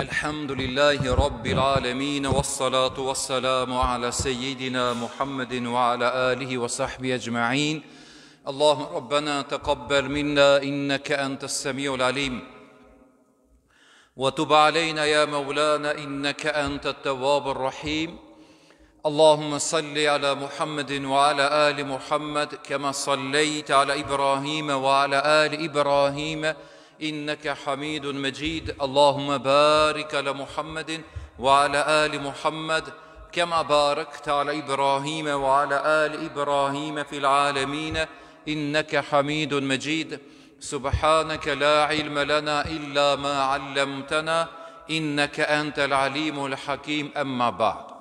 الحمد لله رب العالمين والصلاة والسلام على سيدنا محمد وعلى آله وصحبه أجمعين اللهم ربنا تقبل منا إنك أنت السميع العليم وتب علينا يا مولانا إنك أنت التواب الرحيم اللهم صل على محمد وعلى آل محمد كما صليت على إبراهيم وعلى آل إبراهيم إنك حميد مجيد اللهم بارك على محمد وعلى آل محمد كما باركت على إبراهيم وعلى آل إبراهيم في العالمين إنك حميد مجيد سبحانك لا علم لنا إلا ما علمتنا إنك أنت العليم الحكيم أما بعد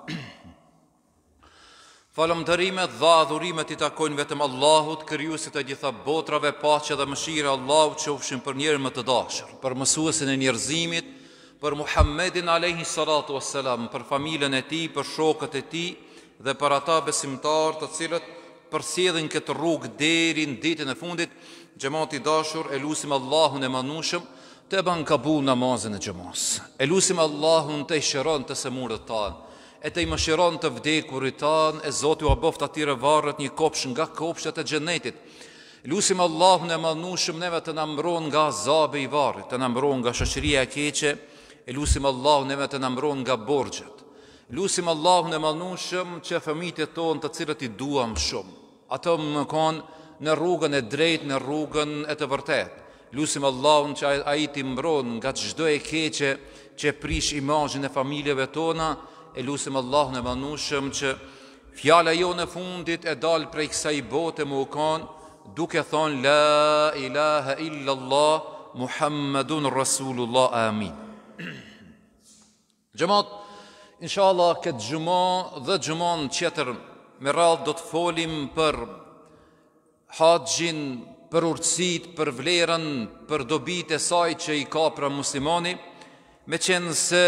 Falëmëtërimet dhe adhurimet i takojnë vetëm Allahut, kërjusit e gjitha botrave, pache dhe mëshirë Allahut që ufshim për njerën më të dashër, për mësuesin e njerëzimit, për Muhammedin Alehi Salatu Veselam, për familën e ti, për shokët e ti, dhe për ata besimtar të cilët përsjedhin këtë rrugë derin ditën e fundit, gjemati dashur, e lusim Allahun e manushëm, të e ban kabu namazin e gjemas. E lusim Allahun të i shëron të se murët tanë, e të i mëshiron të vdekurit tanë, e Zotu a bëft atyre varët një kopsh nga kopshët e gjenetit. Lusim Allah në malnu shumë neve të nëmbron nga zabe i varët, të nëmbron nga shëshëria e keqe, e lusim Allah në me të nëmbron nga borgjet. Lusim Allah në malnu shumë që fëmit e tonë të cilët i duam shumë. Ato më konë në rrugën e drejt, në rrugën e të vërtet. Lusim Allah në që a i të mbron nga të e keqe që prish imajnë e familjeve tona, e lusim Allah në manushëm që fjala jo në fundit e dalë prej kësa i bote më ukan, duke thonë La ilaha illallah, Muhammedun Rasulullah, amin. Gjëmat, insha Allah, këtë gjëman dhe gjëman qëtër me radh do të folim për haqjin, për urësit, për vlerën, për dobit e saj që i ka pra muslimonim, me qenë se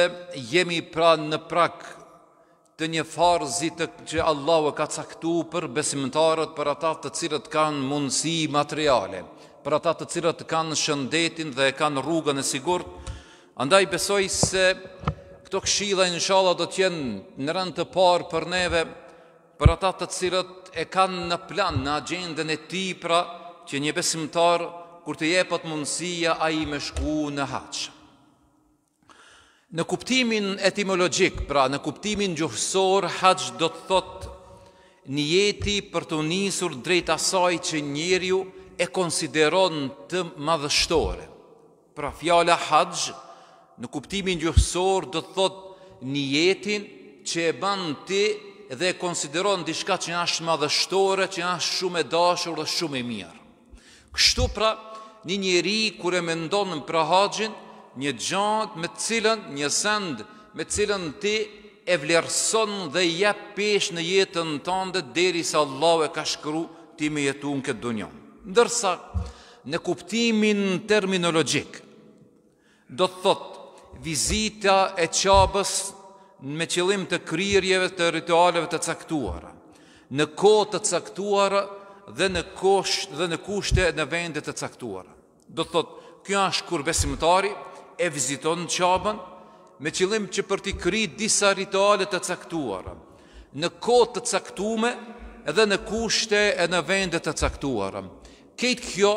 jemi pra në prak të një farzi të që Allah e ka caktu për besimtarët për ata të cilët kanë mundësi materiale, për ata të cilët kanë shëndetin dhe kanë rrugën e sigurt, andaj besoj se këto këshilla inshalla do të jenë në rënd të parë për neve për ata të cilët e kanë në plan në agjendën e tij pra që një besimtar kur të jepet mundësia ai me shku në haqë. Në kuptimin etimologjik, pra në kuptimin gjuhësor, haqë do të thot një jeti për të njësur drejt asaj që njërju e konsideron të madhështore. Pra fjala haqë në kuptimin gjuhësor do të thot një jetin që e banë ti dhe e konsideron të shka që nashë madhështore, që nashë shumë e dashur dhe shumë e mirë. Kështu pra një njëri kër e mendonën pra haqën, një gjatë me cilën një send, me cilën ti e vlerëson dhe jep pesh në jetën tënde derisa sa Allah e ka shkru ti me jetu në këtë dunion. Ndërsa, në kuptimin terminologjik, do të thotë vizita e qabës me qëllim të kryrjeve të ritualeve të caktuara, në ko të caktuara dhe në, kosh, dhe në kushte në vendet të caktuara. Do të thotë, kjo është kur besimtari, e viziton në qabën, me qëllim që për t'i kry disa ritualet të caktuara, në kod të caktume edhe në kushte e në vendet të caktuara. Këtë kjo,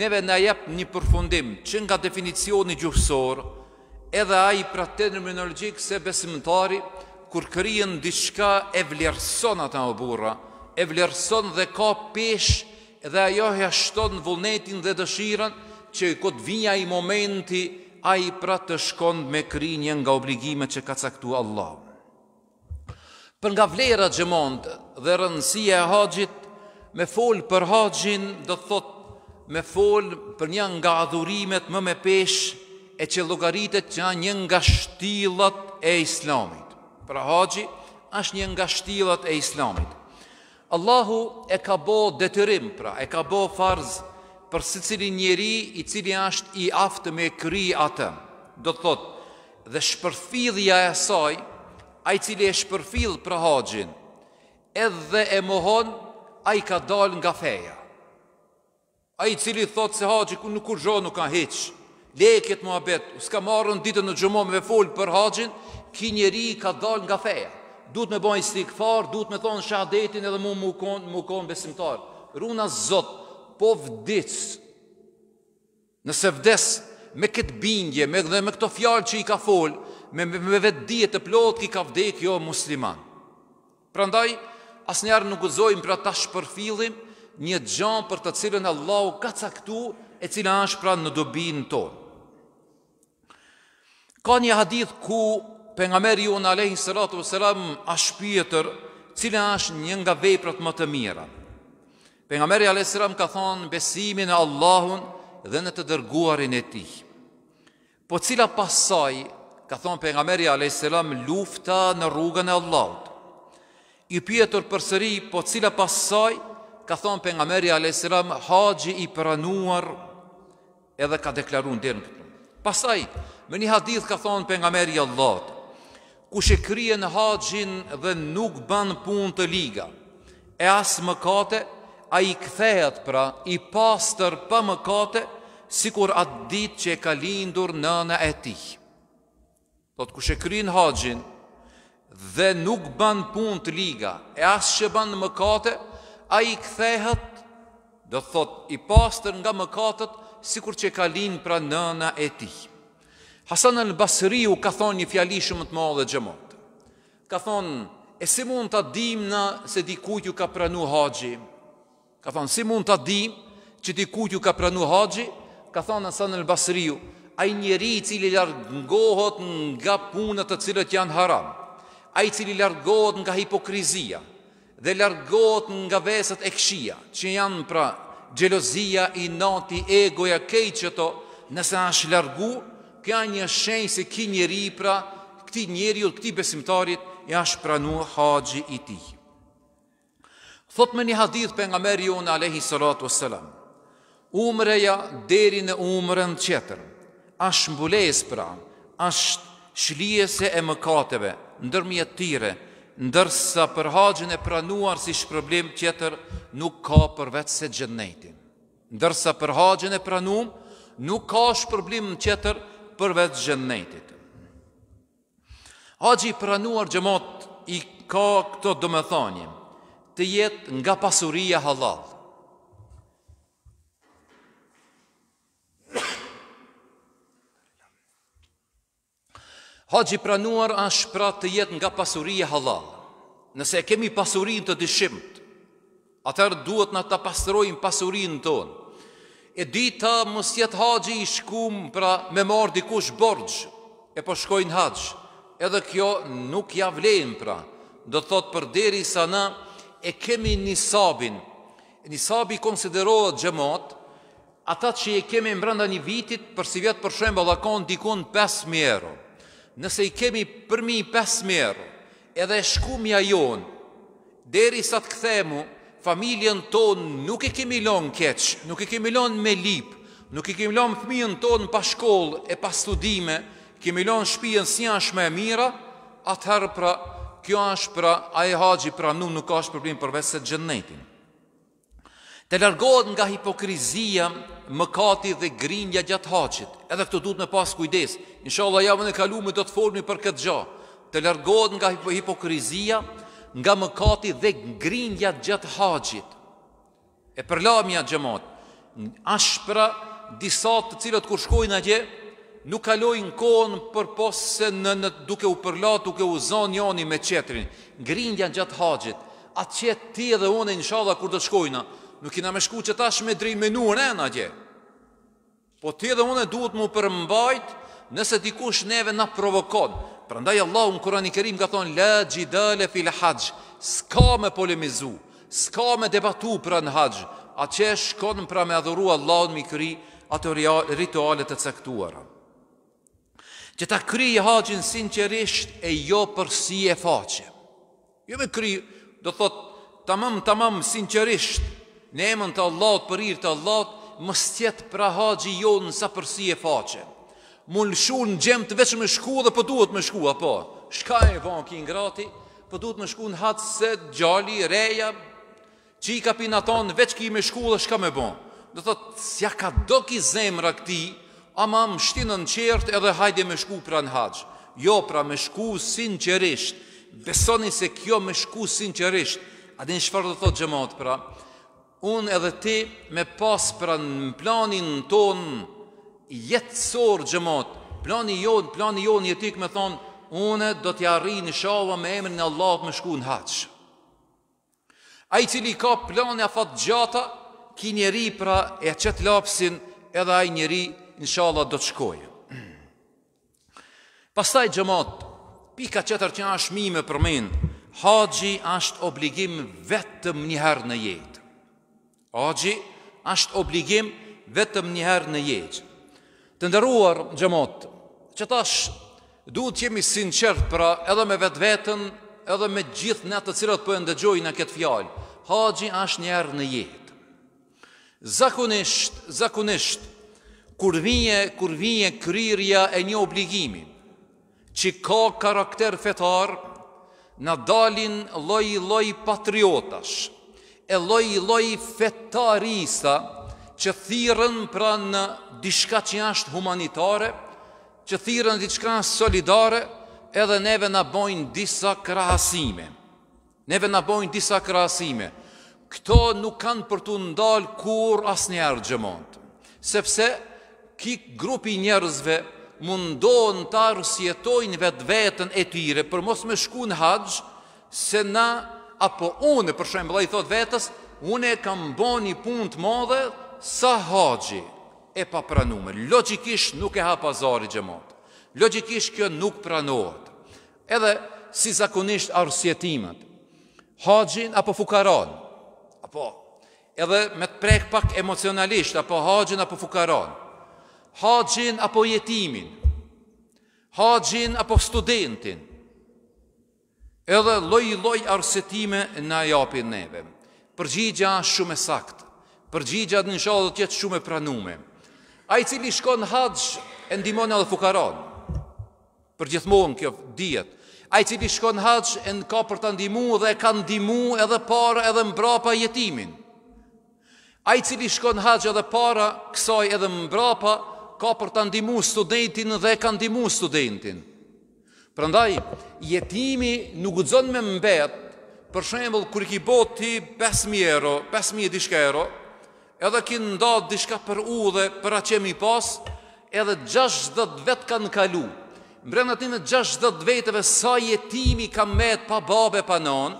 neve në jep një përfundim, që nga definicioni gjufësor, edhe a i pra të nërmenologjik se besimtari, kur kryen diçka e vlerëson atë o burra, e vlerëson dhe ka pesh, edhe ajo e ashton vullnetin dhe dëshiran, që i këtë vinja i momenti, a i pra të shkond me krinje nga obligime që ka caktu Allah. Për nga vlera gjemond dhe rëndësia e haqjit, me fol për haqjin do thot me fol për një nga adhurimet më me pesh e që logaritet që një nga shtilat e islamit. Pra haqji është një nga shtilat e islamit. Allahu e ka bo detyrim, pra, e ka bo farzë, për si cili njeri i cili ashtë i aftë me kry atë. Do të thotë, dhe shpërfidhja e saj, a i cili e shpërfidh për haqin, edhe e mohon, a i ka dal nga feja. A i cili thotë se haqin ku nuk kur zhonu ka heqë, leket mu abet, uska marën ditën në gjëmonë me folë për haqin, ki njeri ka dal nga feja. Duhet me bojnë stikëfar, duhet me thonë shahdetin edhe mu më konë besimtarë. besimtar. Runa zotë, po vdic nëse vdes me këtë bingje me, me këto fjalë që i ka fol me, me, me vetë dje të plot ki ka vdek jo musliman pra ndaj asë njerë nuk uzojmë pra ta shpërfilim një gjanë për të cilën Allah ka caktu e cilën është pra në dobinë ton ka një hadith ku për nga meri unë a lehi sëratu sëram a shpjetër cilën është një nga vejprat më të mirën Për nga A.S. ka thonë besimin e Allahun dhe në të dërguarin e ti. Po cila pasaj, ka thonë për nga A.S. lufta në rrugën e Allahut. I pjetur përsëri, po cila pasaj, ka thonë për nga Merja A.S. haji i pranuar edhe ka deklarun dhe në të Pasaj, me një hadith ka thonë për nga Merja A.S. Ku shë krien haqën dhe nuk ban punë të liga, e asë më kate, a i kthehet pra i pastër për mëkate, si kur atë ditë që e ka lindur nëna e ti. Do të kushe krynë haqin dhe nuk ban pun të liga, e asë që ban mëkate, a i kthehet, do të thot i pastër nga mëkatët, si kur që e ka lindur pra nëna e ti. Hasan el Basriu ka thonë një fjali shumë të madhe gjëmotë. Ka thonë, e si mund të dimna se kujtë ju ka pranu haqin, Ka thonë, si mund të di që ti kutju ka pranu haqji? Ka thonë, Hasan el Basriju, a i njeri i cili largohot nga punët të cilët janë haram, a i cili largohot nga hipokrizia, dhe largohot nga vesët e këshia, që janë pra gjelozia, i nati, egoja, kej që to, nëse është largu, ka një shenjë se ki njeri pra, këti njeri u këti besimtarit, e është pranu haqji i tijë. Thot me një hadith për nga meri unë Alehi Salatu Selam Umreja deri në umrën qeter Ash mbulejës pra Ash shlijese e mëkateve Ndërmjet tire Ndërsa për haqën e pranuar si shpërblim qeter Nuk ka për vetë se gjennetin Ndërsa për haqën e pranuar, Nuk ka shproblem qeter për vetë gjennetit Haqë i pranuar gjemot i ka këto dëmëthanjim të jetë nga pasuria halal. Haji pranuar është pra të jetë nga pasuria halal. Nëse kemi pasurin të dishimt, atër duhet në të pasrojnë pasurin tonë. E dita, ta mos jet haxhi i shkum pra me marr dikush borx e po shkojn haxh. Edhe kjo nuk ja vlen pra. Do thot përderisa na e kemi nisabin. sabi konsiderohet gjemot, ata që e kemi brenda një vitit, për si vjetë për shemë balakon dikun 5.000 euro. Nëse i kemi përmi 5.000 euro, edhe e shkumja jonë, deri sa të këthemu, familjen tonë nuk e kemi lonë keqë, nuk e kemi lonë me lipë, nuk e kemi lonë fëmijën tonë pa shkollë e pa studime, kemi lonë shpijën si janë e mira, atëherë pra kjo është pra, a e haqi pra nuk nuk është problem se gjennetin. Të largohet nga hipokrizia, mëkati dhe grinja gjatë haqit, edhe këtë du të me pas kujdes, në shalla javën e kalume do të formi për këtë gjahë, të largohet nga hipokrizia, nga mëkati dhe grinja gjatë haqit, e përlamja gjemat. ashpra disat të cilët kur shkojnë a gjë, nuk në kohën për posë se në, në duke u përla, duke u zonë janë i me qetrin, ngrindja në gjatë haqët, atë qetë ti edhe une, në shala kur të shkojna, nuk kina me shku që tash me drej në e në eh, gjë, po ti edhe une duhet mu përmbajt nëse dikush neve në provokon, përëndaj Allah në Kurani kërim ka thonë, le gjidale fil haqë, s'ka me polemizu, s'ka me debatu për në haqë, atë që shkon pra me adhuru Allah në mikri, atë rritualet të caktuarën që ta kryje haqin sinqerisht e jo për si e faqe. Jo me kryje, do thot, tamam, tamam, sinqerisht, ne emën të Allahot për irë të Allahot, më stjetë pra haqin jo nësa për si e faqe. Më lëshun gjem të veç me shku dhe për po duhet me shku, apo, shka e vanë ki ngrati, për po duhet me shku në hatë se gjali, reja, që i ka pina veç ki me shku dhe shka me banë. Do thot, si ka do ki zemra këti, Ama më shtinë në qertë edhe hajde me shku pra në haqë. Jo pra me shku sinë Besoni se kjo me shku sinë qërishtë. A në shfarë të thotë gjëmatë pra. Unë edhe ti me pas pra në planin tonë jetësorë gjëmatë, Plani jonë, plani jonë jetik me thonë, unë do t'ja rri në shava me emrë në Allah me shku në haqë. A i cili ka plani a fatë gjata, ki njeri pra e qëtë lapsin edhe a i njeri inshallah do të shkojë. Pastaj xhamat, pika tjetër që është më e përmend, haxhi është obligim vetëm një herë në jetë. Haxhi është obligim vetëm një herë në jetë. Të ndëruar xhamat, që tash duhet të jemi sinqert pra edhe me vetveten, edhe me gjithë ne të cilët po e ndëgjojnë në këtë fjalë. Haxhi është një herë në jetë. Zakonisht, zakonisht, kur vinje, kur vinje kryrja e një obligimi, që ka karakter fetar, në dalin loj loj patriotash, e loj loj fetarisa, që thiren pra në dishka që ashtë humanitare, që thiren në dishka në solidare, edhe neve në bojnë disa krahasime. Neve në bojnë disa krahasime. Këto nuk kanë për të ndalë kur asë një ardhëgjëmonë. Sepse, ki grupi njerëzve mundohen të arësjetojnë vetë vetën e tyre, për mos me shku në haqë, se na, apo une, për shumë bëllaj thot vetës, une e kam bo një pun të modhe, sa haqë e pa pranuar Logikisht nuk e ha pazari gjemot. Logikisht kjo nuk pranohet. Edhe, si zakonisht arësjetimet, haqën apo fukaron, apo, edhe me të prek pak emocionalisht, apo haqën apo fukaron, haqin apo jetimin, haqin apo studentin, edhe loj-loj arsetime në ajapin neve. Përgjigja shumë e sakt, përgjigja në nësha dhe tjetë shumë e pranume. A i cili shkon haq, e ndimon e dhe fukaron, përgjithmonë kjo djetë, a i cili shkon haq, e në ka për të ndimu dhe e ka ndimu edhe para edhe mbrapa jetimin. A i cili shkon haq edhe para, kësaj edhe mbrapa ka për të ndimu studentin dhe ka ndimu studentin. Përëndaj, jetimi nuk gëzën me mbet, për shembol, kër ki boti 5.000 euro, 5.000 e dishka euro, edhe ki ndatë dishka për u dhe për aqemi pas, edhe 60 vetë kanë kalu. Mbrenat atin në 60 vetëve sa jetimi ka mbet pa babe pa nonë,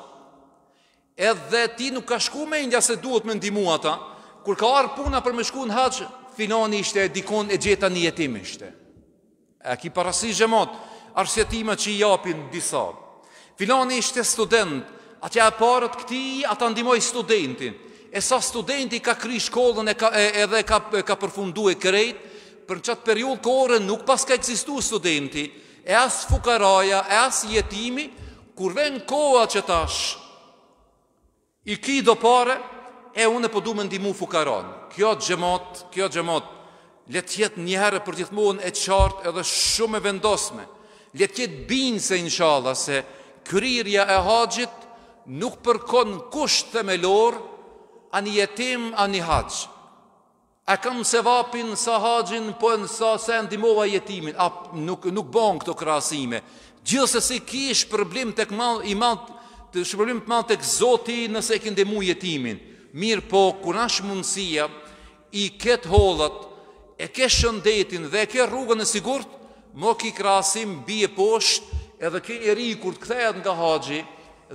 edhe ti nuk ka shku me indja se duhet me ndimu ata, kur ka arë puna për me shku në haqë, finoni ishte dikon e gjeta një jetim ishte. E ki parasi gjemot, arsjetime që i japin disa. Filoni ishte student, atja e parët këti, ata ndimoj studentin. E sa studenti ka kry shkollën e ka, e, edhe ka, e ka përfundu e krejt, për në qatë periull kore nuk pas ka eksistu studenti, e as fukaraja, e as jetimi, kur ven koha që tash, i ki do pare, e unë po duam ndimu fukaron. Kjo xhamat, kjo xhamat le të jetë një herë për gjithmonë e qartë edhe shumë e vendosme. Le të jetë binë se inshallah se kryerja e haxhit nuk përkon kusht themelor ani yetim ani hax. A kam se vapin sa haxhin po në sa se ndihmova jetimin, a nuk nuk bën këto krahasime. Gjithsesi kish problem tek mall i mall të shpërblim të tek Zoti nëse e ke ndihmuar Mirë po, kur ashtë mundësia, i ketë hollët, e ke shëndetin dhe e ke rrugën e sigurt, më ki krasim, bje poshtë, edhe ke njeri kur të këthejat nga haqi,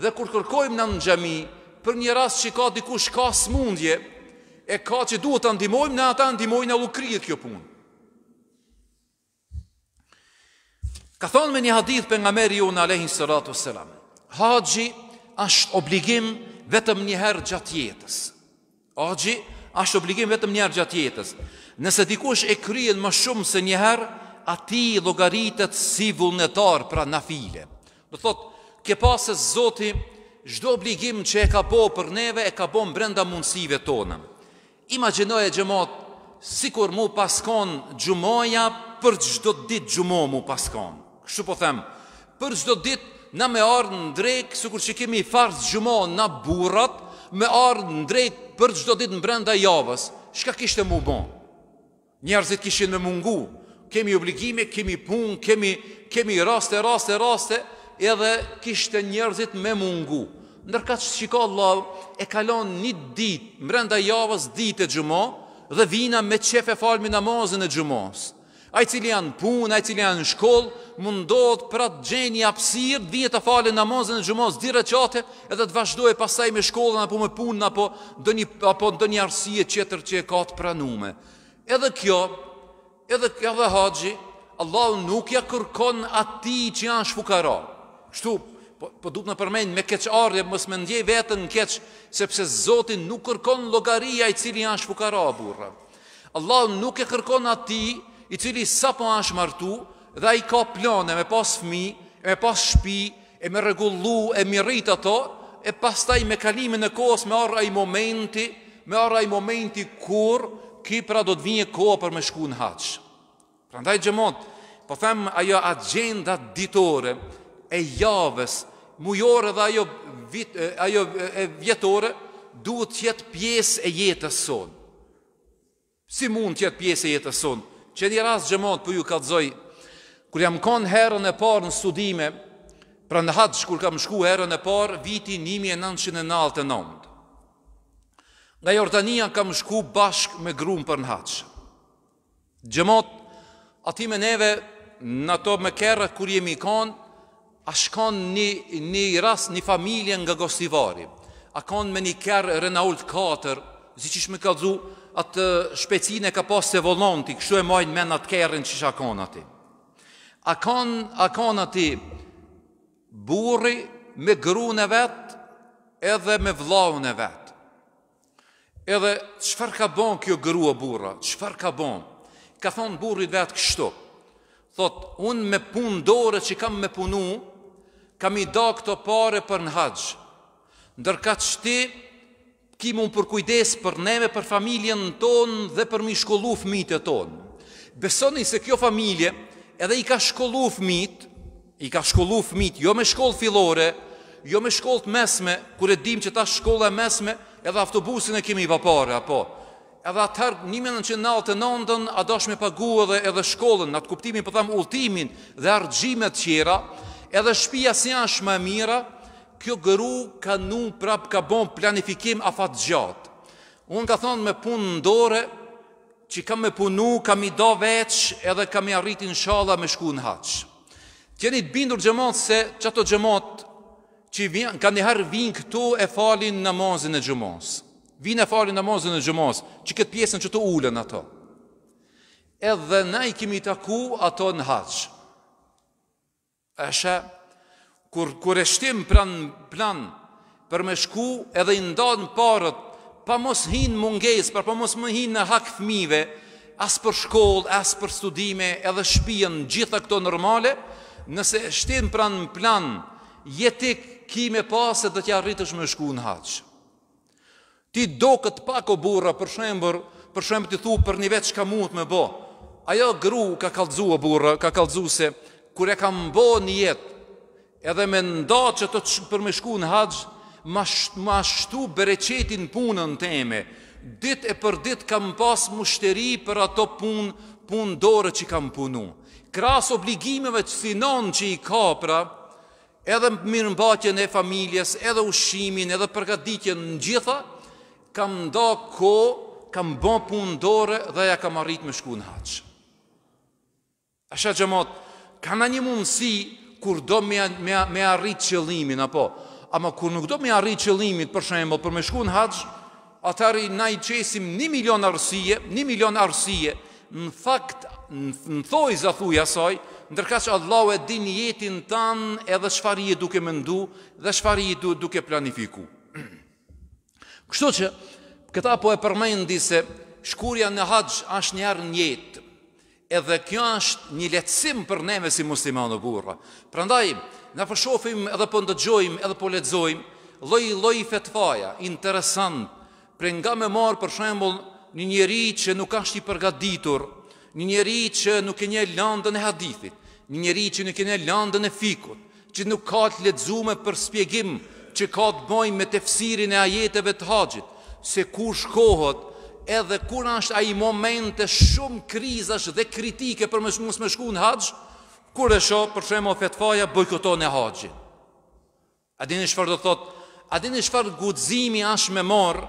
dhe kur kërkojmë në në gjemi, për një rast që ka dikush ka smundje, e ka që duhet të ndimojmë, në ata ndimojmë në lukrije kjo punë. Ka thonë me një hadith për nga meri ju në Alehin Sëratu Sëlam. ashtë obligimë, vetëm një herë gjatë jetës. Agji ashtë obligim vetëm një herë gjatë jetës. Nëse dikush e kryen më shumë se një herë, ati logaritet si vullnetar pra na file. Do thot, ke pasës zoti, zdo obligim që e ka bo për neve, e ka bo më brenda mundësive tonë. Imaginoj e gjemot, si kur mu paskon gjumoja, për gjdo dit gjumo mu paskon. Kështu po themë, për gjdo ditë Na me ardhë në drejkë, sukur që kemi farës gjumon na burat, me ardhë në drejkë për gjdo ditë në brenda javës, shka kishtë mu bon? Njerëzit kishin me mungu, kemi obligime, kemi pun, kemi, kemi raste, raste, raste, edhe kishtë njerëzit me mungu. Nërka që shiko Allah, e kalon një ditë, brenda javës ditë e gjumon, dhe vina me qefe falmi namazën e gjumonës a i cili janë punë, a i cili janë në shkollë, mundohet pra të gjeni apsirë, dhije të në namazën e gjumazë, dire qate, edhe të vazhdoj pasaj me shkollën, apo me punën, apo ndë një arsie qeter që e ka të pranume. Edhe kjo, edhe kjo dhe haqji, Allah nuk ja kërkon ati që janë shfukara. Shtu, po, po dupë në përmenjë me keq arje, mësë me ndjej vetën në keq, sepse Zotin nuk kërkon logaria i cili janë shfukara, burra. Allah nuk e kërkon ati i cili sa po është martu dhe i ka plane me pas fmi, me pas shpi, e me regullu, e rritë ato, e pas taj me kalimin e kohës me arra i momenti, me arra i momenti kur, ki pra do të vinje kohë për me shku në haqë. Pra ndaj gjëmot, po them ajo agenda ditore e javës, mujore dhe ajo, vit, ajo e vjetore, duhet që jetë pjesë e jetës sonë. Si mund që jetë pjesë e jetës sonë? që një rast gjemot për po ju ka të zoj, kër jam konë herën e parë në studime, pra në haqë kër kam shku herën e parë, viti 1999. Nga Jordania kam shku bashk me grun për në haqë Gjemot, ati me neve, në ato me kërët kër jemi konë, A shkon një, një ras, një familje nga Gostivari A kon me një kërë Renault 4 Zë që shme këllëzu atë shpecine ka pas të volonti, kështu e majnë men atë kërën që shakon ati. A kanë kan ati burri me grunë në vetë edhe me vlau e vetë. Edhe qëfar ka bon kjo grua burra, qëfar ka bon? Ka thonë burri vetë kështu. Thot, unë me punë dore që kam me punu, kam i da këto pare për në haqë. Ndërka që ti, kimë unë për kujdes për neve, për familjen tonë dhe për mi shkollu fëmijët e tonë. Besoni se kjo familje edhe i ka shkollu fëmijët, i ka shkollu fëmijët jo me shkollë filore, jo me shkollët mesme, kur e dim që ta shkollë e mesme, edhe autobusin e kemi i papare, apo. Edhe atëherë, 1999, a dosh me pagu edhe, edhe shkollën, në atë kuptimin, për po thamë, ultimin dhe ardhjime të qera, edhe shpia si janë shma e mira, kjo gëru ka nu prap ka bon planifikim a fatë gjatë. Unë ka thonë me punë në dore, që kam me punu, kam i do veç, edhe kam i arritin shala me shku në haqë. Tjeni të bindur gjëmonë se që ato gjëmonë që vjen, ka njëherë vinë këtu e falin në mozën e gjëmos. Vinë e falin në mozën e gjëmos, që këtë pjesën që të ulen ato. Edhe na i kemi taku ato në haqë. Eshe, kur kur e shtim pran plan për me shku edhe i ndonë parët pa mos hin mungesë, pa pa mos më në hak fëmijëve, as për shkollë, as për studime, edhe shtëpinë, gjitha këto normale, nëse e shtim pran plan jetik me pasë se do të arritësh më shku në haç. Ti do këtë pa ko burra për shembër, për shemb ti thu për një vetë çka mund me më bë. Ajo gru ka kallëzuar burra, ka kallëzuar se kur e kam bën jetë edhe me nda që të përmëshku në haqë, ma, ma shtu bereqetin punën eme. dit e për dit kam pas mushteri për ato punë, punë dore që kam punu. Kras obligimeve që sinon që i kapra, edhe mirë mbatjen e familjes, edhe ushimin, edhe përgatitjen në gjitha, kam nda ko, kam bon punë dore dhe ja kam arrit më shku në haqë. Asha gjëmatë, kam në një mundësi, kur do me, me, me arrit qëllimin, apo. Ama kur nuk do me arrit qëllimit, për shemë, për me shku në haqë, atari na i qesim një milion arsije, një milion arsije, në fakt, në thoj za thuja saj, ndërka që Allah e din jetin tanë edhe shfari i duke mëndu dhe shfari i duke planifiku. Kështu që, këta po e përmendi se shkurja në haqë është njerë njetë, edhe kjo është një letësim për neve si musliman burra. Prandaj, në përshofim edhe për po ndëgjojmë edhe po për letëzojmë, loj, loj fetfaja, interesant, pre nga me marë për shemblë, një njeri që nuk ashtë i përgaditur, një njeri që nuk e një landën e hadithit, një njeri që nuk e një landën e fikut, që nuk ka të letëzume për spjegim, që ka të bojmë me tefsirin e ajeteve të haqit, se kush kohët, edhe kur është ai momente shumë krizash dhe kritike për mos me më shku në haxh, kur e shoh për shemb fetfaja bojkoton e haxhit. A dini çfarë do thotë, A dini çfarë guximi është me marr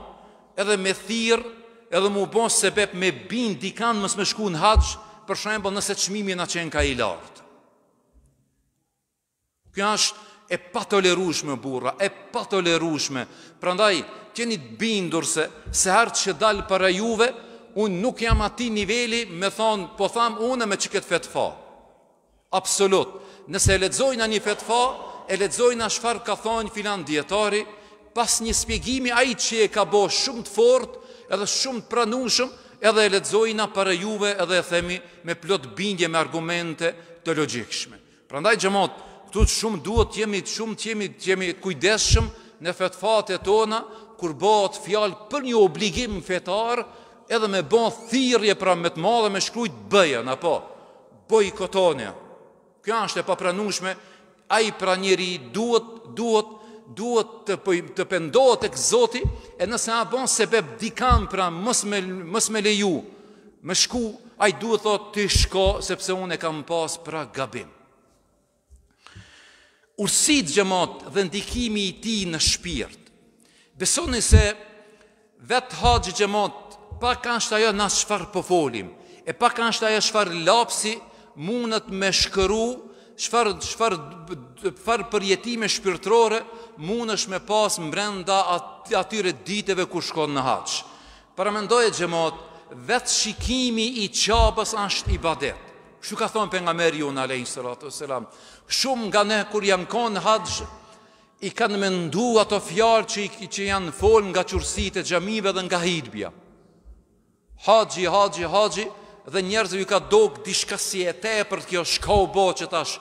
edhe me thirr edhe më bon sebep me bin dikan mos më shku në haxh, për shembull nëse çmimi na qen ka i lartë. Kjo është e patolerushme burra, e patolerushme. Prandaj, keni të bindur se, se herë që dalë para juve, unë nuk jam ati nivelli me thonë, po thamë une me që këtë fetëfa. Absolut. Nëse e ledzojnë një fetëfa, e ledzojnë shfarë ka thonë filan djetari, pas një spjegimi a i që e ka bo shumë të fort, edhe shumë të pranushëm, edhe e ledzojnë para juve, edhe e themi me plot bindje me argumente të logikshme. Prandaj, gjëmotë, këtu të shumë duhet të jemi të shumë të jemi të jemi kujdesshëm në fetfat tona kur bëhet fjalë për një obligim fetar, edhe me bën thirrje pra me të madhe me shkruajt të bëjën apo bojkotone. Kjo është e papranueshme, ai pra njëri duhet duhet duhet të të pendohet tek Zoti e nëse a bën sebeb dikam pra mos me mos me leju. Më shku, ai duhet thotë ti shko sepse unë kam pas pra gabim ursit gjëmat dhe ndikimi i ti në shpirt. Besoni se vetë haqë gjëmat, pa kanë shtë ajo në shfarë pofolim, e pa kanë shtë ajo shfarë lapsi, mundët me shkëru, shfarë shfar, shfar përjetime shpirtrore, mundësh me pasë mbrenda atyre diteve ku shkonë në haqë. Paramendoje gjëmat, vetë shikimi i qabës ashtë i badet. Shë ka thonë për nga meri unë alejnë sëratu sëlam Shumë nga ne kur jam konë hadsh I kanë mendu ato fjarë që, që janë folë nga qërësit e gjamive dhe nga hidbja Hadji, hadji, hadji Dhe njerëzë ju ka dogë dishka si e te për të kjo shko bo që tash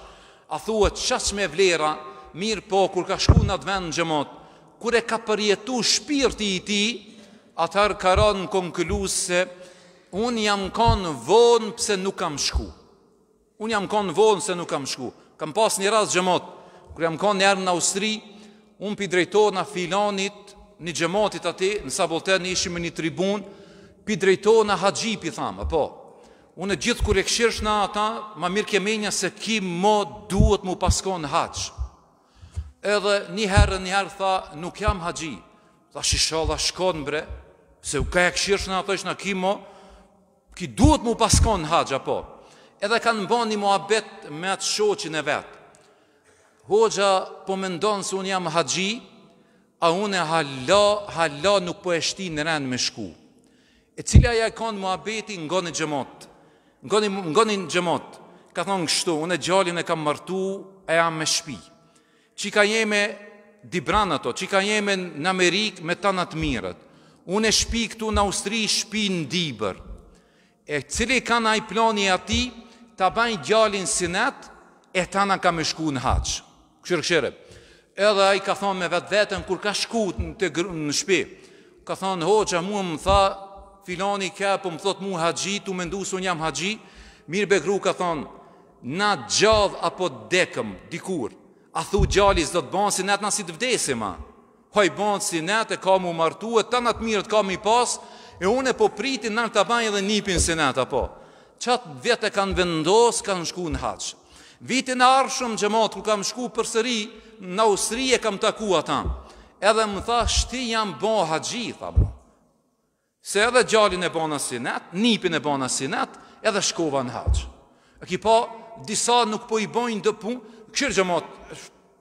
A thua qas me vlera Mirë po kur ka shku në atë vend në gjemot Kure ka përjetu shpirti i ti Atar karon konkluse Unë jam konë vonë pëse nuk kam shku. Unë jam konë në se nuk kam shku Kam pas një ras gjemot kërë jam konë njërë në Austri Unë pi drejtoj në filanit Një gjemotit ati Në sabotet në ishim një tribun Pi drejtoj në haqji pi thamë po. Unë e gjithë kërë e këshirsh në ata Ma mirë kemenja se ki mo duhet mu paskon në haq Edhe një herë një herë tha Nuk jam haqji Tha shishalla shkon bre Se u ka e këshirsh në ata ishë në ki mo Ki duhet mu paskon në haqja po edhe kanë bën një muhabet me atë shoqin e vet. Hoxha po mendon se un jam haxhi, a un e hala, hala nuk po e shtin në rend me shku. E cila ja kanë muhabeti ngon e xhamot. Ngon ngon e Ka thonë kështu, un e gjalin e kam martu, e jam me shtëpi. Çi ka jeme Dibran ato, që ka jemen në Amerikë me të natë mirët. Unë e shpi këtu në Austri, shpi në Dibër. E cili ka në plani ati, ta bajnë gjallin sinet, e në ka me shku në haqë. Këshirë këshirë, edhe a i ka thonë me vetë vetën, kur ka shku në, në shpi, ka thonë, ho, që a mua më tha, filoni ke, po më thotë mu haqji, tu me ndu së unë jam haqji, mirë begru ka thonë, na gjallë apo dekëm, dikur, a thu gjallis do të banë sinet, na si të vdesim, a. Hoj po, banë sinet, e ka mu martu, e ta në të mirët ka mi pasë, e une po pritin në të edhe nipin sinet, apo qatë vjetë e kanë vendosë, kanë shku në haqë. Vitin e arshëm që matë, kërë kam shku për sëri, në ausëri e kam taku ata. Edhe më tha, shti jam bo haqji, tha mu. Se edhe gjallin e bo sinet, nipin e bo sinet, edhe shkova në haqë. E ki pa, disa nuk po i bojnë dë punë, këshirë që matë,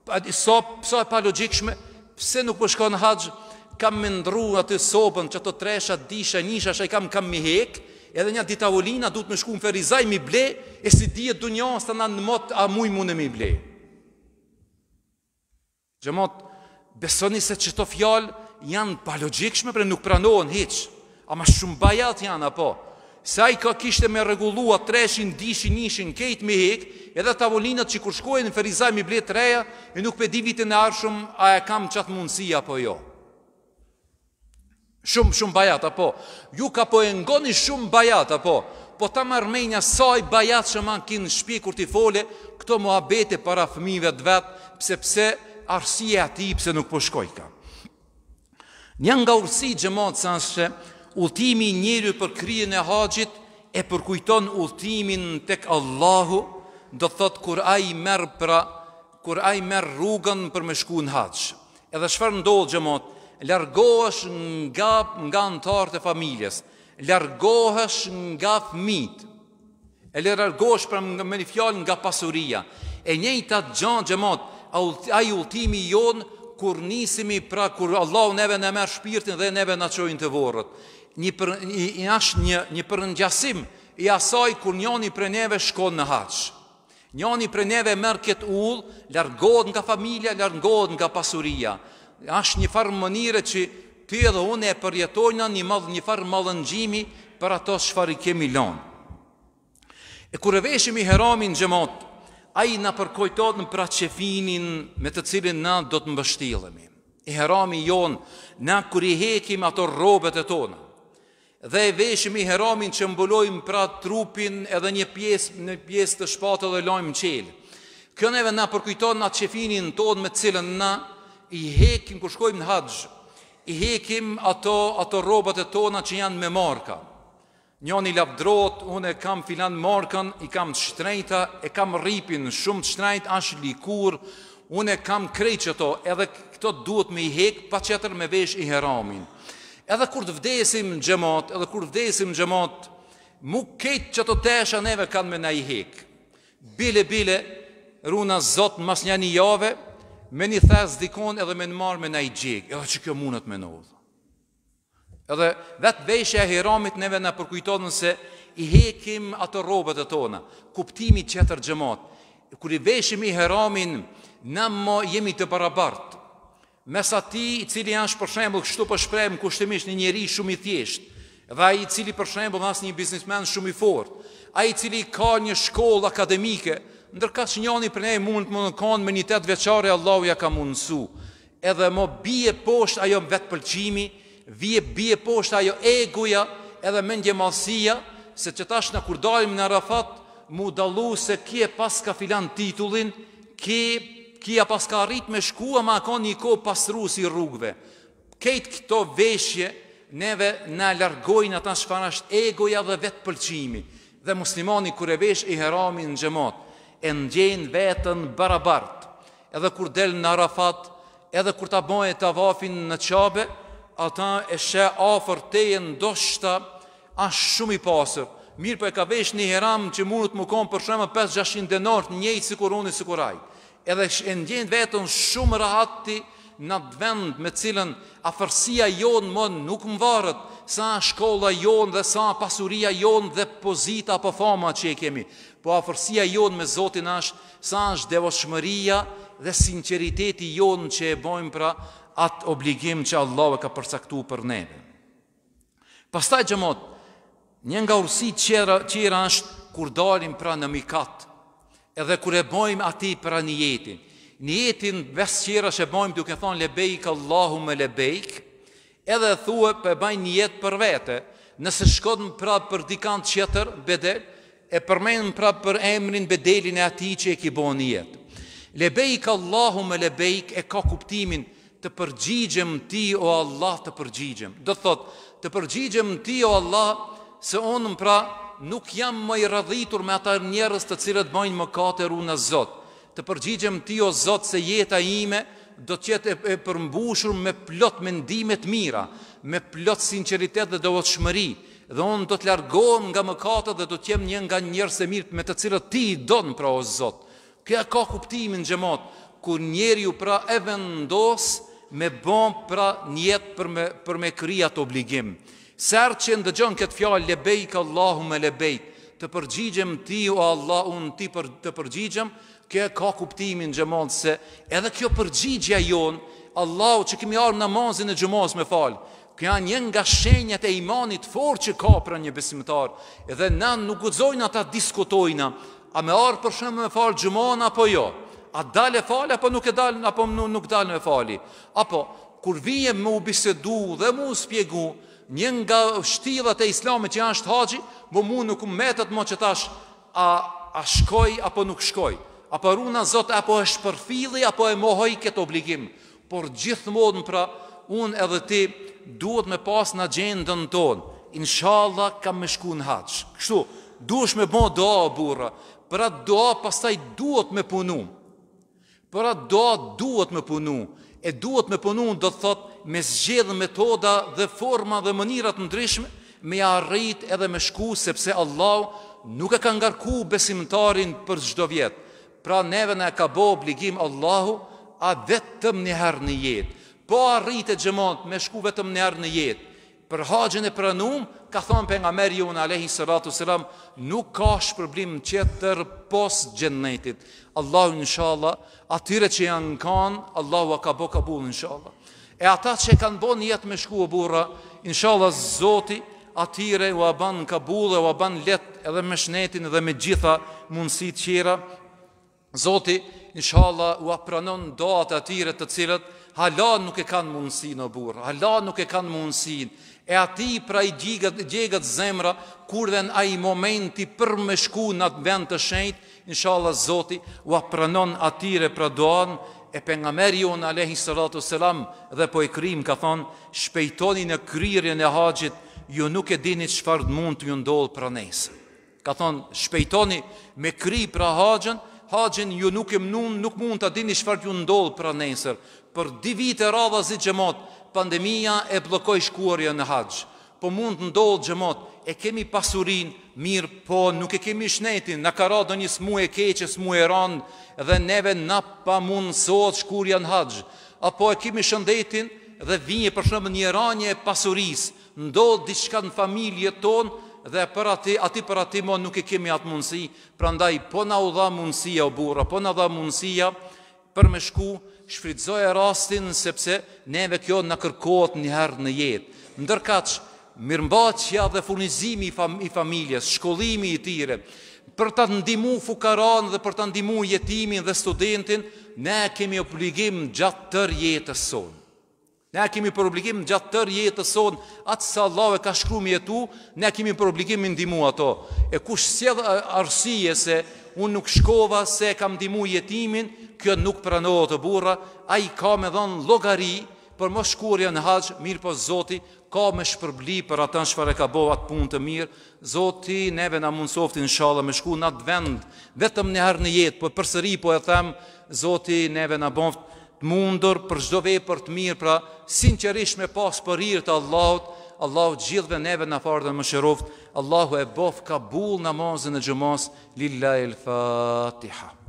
pa disa, pësa e pa logikshme, pëse nuk po shko në haqë, kam mendru atë sobën, që të tresha, disha, nisha, shaj kam kam mihek, edhe një ditë avolina duhet më shku në Ferizaj mi ble, e si dhjetë du një asë të në motë, a mujë mune mi ble. Gjëmot, besoni se që të fjallë janë pa logikshme, pre nuk pranohen heqë, a ma shumë bajat janë, apo? Se a i ka kishte me regullua treshin, dishin, nishin, kejt me hekë, edhe tavolinat që që kërshkojnë në Ferizaj mi ble të reja, e nuk për di vitin e arshumë, a e kam qatë mundësia, apo jo? Shumë, shumë bajat, apo? Ju ka po e ngoni shumë bajat, apo? Po ta marmenja saj bajat që man kinë shpi kur ti fole, këto mu abete para fëmive të vetë, pse pse arsia ati, pse nuk po shkoj ka. Një nga ursi gjëmonë sa është që ultimi njëri për kryin e haqit e përkujton ultimin tek Allahu, do thotë kur a i merë pra, kur a i merë rrugën për me shku në haqë. Edhe shfar ndohë gjëmonë, largohesh nga nga antarët e familjes, largohesh nga fëmit, e largohesh për me një fjalë nga pasuria. E njëjta gjën xhamat, ai ultimi i jon kur nisimi pra kur Allahu neve na merr shpirtin dhe neve na çojnë te vorrët. Një për, i, i një një përngjasim i asaj kur njëri prej neve shkon në haç. Njëri prej neve merr kët ull, largohet nga familja, largohet nga pasuria është një farë mënire që ty edhe unë e përjetojna një, madh, një farë madhëngjimi për ato shfar i kemi lonë. E kure veshim i heramin gjemot, a i në përkojtot në pra qefinin me të cilin na do të mbështilemi. I herami jonë, na kër i hekim ato robet e tona, dhe e veshim i heramin që mbulojmë pra trupin edhe një pjesë në pjesë të shpatë dhe lojmë qelë. Këneve na përkujton na qefinin tonë me cilën na i hekim kur shkojmë në haxh, i hekim ato ato rrobat e tona që janë me marka. Njoni labdrot, unë e kam filan markën, i kam të shtrejta, e kam ripin shumë të shtrejt, ashtë likur, unë e kam krejtë që to, edhe këto duhet me i hek, pa qëtër me vesh i heramin. Edhe kur të vdesim në gjemot, edhe kur të vdesim në gjemot, mu ketë që të tesha neve kanë me na i hek. Bile, bile, runa zotë mas një një jave, me një thes dikon edhe me në marrë me në i gjik, edhe që kjo mundët me në udhë. Edhe vetë vejshë e hiramit neve në përkujtonën se i hekim atë robët e tona, kuptimi qëtër gjëmat, kër i vejshëm i hiramin, në më jemi të barabartë, mes ati i cili janë shë përshemblë kështu përshprem, po shpremë kushtimisht një njeri shumë i thjeshtë, dhe i cili përshemblë nësë një biznismen shumë i fortë, a i cili ka një shkollë akademike, Ndërka që njani për ne mund të mund të kanë me një tëtë veçare, Allah ja ka mund nësu. Edhe mo bie poshtë ajo vetë pëlqimi, vje bie poshtë ajo egoja, edhe mendje malsia, se që tash në kur dalim në rafat, mu dalu se kje pas ka filan titullin, kje, kje pas ka rrit me shkua ma ka një ko pasru si rrugve. Kejtë këto veshje, neve në largojnë ata shfarasht egoja dhe vetë pëlqimi. Dhe muslimani kure vesh i heramin në gjematë e ndjenë vetën barabart, edhe kur delë në Arafat, edhe kur ta bojë të avafin në qabe, ata e shë afer të e ndoshta shumë i pasër, mirë për po e ka vesh një heram që mundët më konë për shumë 5-600 denort njëjtë si kur unë i si kur ajë, edhe e ndjenë vetën shumë rahatti në të vend me cilën afërsia jonë më nuk më varët, sa shkolla jonë dhe sa pasuria jonë dhe pozita për fama që e kemi po afërsia jonë me Zotin është, sa është devoshmëria dhe sinceriteti jonë që e bojmë pra atë obligim që Allah e ka përsaktu për ne. Pastaj gjëmot, një nga ursi qera, qera është kur dalim pra në mikat, edhe kur e bojmë ati pra një jetin. Një jetin që e bojmë duke thonë lebeik Allahu me lebejk, edhe thuaj për bëj një jetë për vete, nëse shkodmë pra për dikant qeter, bedel, e përmenë pra për emrin bedelin e ati që e kibon jetë. Lebejk Allahum e lebejk e ka kuptimin të përgjigjem ti o Allah të përgjigjem. Do thot, të përgjigjem ti o Allah se onë pra nuk jam më i radhitur me ata njerës të cilët bëjnë më kateru në Zotë. Të përgjigjem ti o Zotë se jeta ime do tjetë e përmbushur me plot mendimet mira, me plot sinceritet dhe do të shmëri, dhe unë do të largohem nga mëkatet dhe do të jem një nga njerëzit e mirë me të cilët ti i don pra o Zot. Kjo ka kuptimin xhamat, kur njeriu pra e vendos me bon pra njetë për me, për me kryja të obligim. Serë që ndëgjon këtë fjallë, lebejk Allahu me lebejk, të përgjigjem ti o Allah unë ti për, të përgjigjem, kjo e ka kuptimin gjëmonë se edhe kjo përgjigja jonë, Allahu që kemi arë namazin e gjëmonës me falë, Kjo janë një nga shenjat e imanit fort që ka pra një besimtar. Edhe nën nuk guxojnë ata diskutojnë, a me arë për shemb me fal xhuman apo jo? A dalë fal apo nuk e dal apo nuk dal me fali? Apo kur vije me u bisedu dhe mu u spjegu, një nga shtillat e islamit që janë haxhi, mu mu nuk më metët më që tash a a shkoj apo nuk shkoj? Apo runa zotë, apo është përfilli apo e mohoj kët obligim? Por gjithmonë pra unë edhe ti duhet me pas në gjendën tonë, inshallah kam me shku në haqë. Kështu, duhet me bo doa, burra, për atë doa pasaj duhet me punu, për atë doa duhet me punu, e duhet me punu, do të thot, me zgjedhë metoda dhe forma dhe mënirat në ndryshme, me arrit edhe me shku, sepse Allah nuk e ka ngarku besimtarin për zhdo vjetë, pra neve në e ka bo obligim Allahu, a vetëm një herë një jetë, bo arrit e gjemant me shku vetëm në arë në jetë. Për haqën e pranum, ka thonë për nga merë ju në Alehi sëratu sëram, nuk ka shpërblim që tërë pos gjennetit. Allahu në shala, atyre që janë kanë, Allahu a ka bo ka bu në shala. E ata që kanë bo një jetë me shku e burra, në shala zoti, atyre u a banë në u a banë let edhe me shnetin edhe me gjitha mundësit qira. Zoti, në shala u a pranon do atyre të cilët, hala nuk e kanë mundësi në burë, hala nuk e kanë mundësi në e ati pra i gjegët, gjegët zemra, kur dhe në aji momenti për me shku në atë vend të shenjt, në shala zoti, u apranon atire pra doan, e për nga meri unë, Alehi Sëratu Selam dhe po e krim, ka thonë, shpejtoni në kryrën e haqit, ju nuk e dini që mund të ju ndollë pra nesë. Ka thonë, shpejtoni me kry pra haqën, haqën ju nuk e mnun, nuk mund të dini që ju ndollë pra nesër, për di vite radha si gjemot, pandemija e blokoj shkuarja në haqë, po mund të ndodhë gjemot, e kemi pasurin, mirë po nuk e kemi shnetin, në ka radha një smu e keqë, smu e randë, dhe neve në pa mund nësot shkurja në haqë, apo e kemi shëndetin dhe vinje për shumë një ranje e pasurisë, ndodhë diçka në familje tonë, dhe për ati, ati për ati mo nuk e kemi atë mundësi, pra ndaj, po na u dha mundësia o bura, po na dha mundësia, për me shku shfridzoj e rastin sepse neve kjo në kërkot njëherë në jetë. Ndërkaq, mirëmbaqja dhe furnizimi i familjes, shkollimi i tire, për të ndimu fukaran dhe për të ndimu jetimin dhe studentin, ne kemi obligim gjatë tër jetës sonë. Ne kemi për obligim gjatë tër jetës sonë, atë sa Allah e ka shkru mi jetu, ne kemi për obligim më ndimu ato. E kush sjedhë arsije se unë nuk shkova se kam ndimu jetimin, kjo nuk pranohet të burra, a i ka me dhonë logari për më shkurja në haqë, mirë po zoti, ka me shpërbli për atë në shfare ka bovat punë të mirë, zoti neve në mund softi në shala me shku në atë vend, vetëm në herë në jetë, për po përsëri po e them, zoti neve në bovat mundur për shdo për të mirë, pra sinqerisht me pas për irë të Allahut, Allahu gjithve neve në farë dhe më shëroft, Allahu e bof ka bul namazën e gjëmas, lillahi el fatiha